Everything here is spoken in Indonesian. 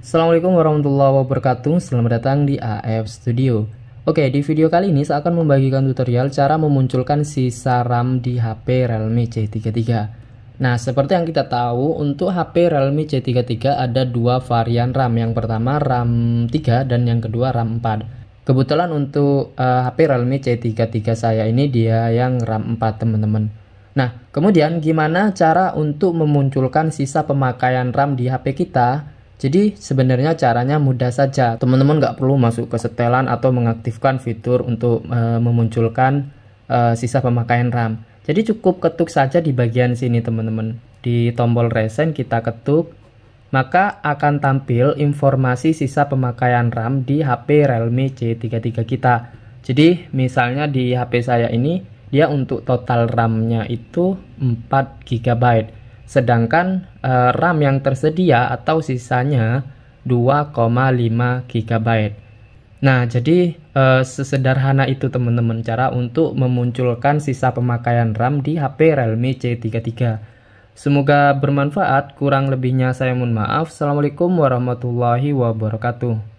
Assalamualaikum warahmatullahi wabarakatuh, selamat datang di AF Studio Oke, di video kali ini saya akan membagikan tutorial cara memunculkan sisa RAM di HP Realme C33 Nah, seperti yang kita tahu, untuk HP Realme C33 ada dua varian RAM Yang pertama RAM 3 dan yang kedua RAM 4 Kebetulan untuk uh, eh, HP Realme C33 saya ini dia yang RAM 4 teman-teman Nah, kemudian gimana cara untuk memunculkan sisa pemakaian RAM di HP kita jadi sebenarnya caranya mudah saja. Teman-teman nggak perlu masuk ke setelan atau mengaktifkan fitur untuk e, memunculkan e, sisa pemakaian RAM. Jadi cukup ketuk saja di bagian sini teman-teman. Di tombol recent kita ketuk, maka akan tampil informasi sisa pemakaian RAM di HP Realme C33 kita. Jadi misalnya di HP saya ini dia untuk total RAM-nya itu 4 GB sedangkan uh, RAM yang tersedia atau sisanya 2,5 GB. Nah, jadi uh, sesederhana itu teman-teman cara untuk memunculkan sisa pemakaian RAM di HP Realme C33. Semoga bermanfaat, kurang lebihnya saya mohon maaf. Assalamualaikum warahmatullahi wabarakatuh.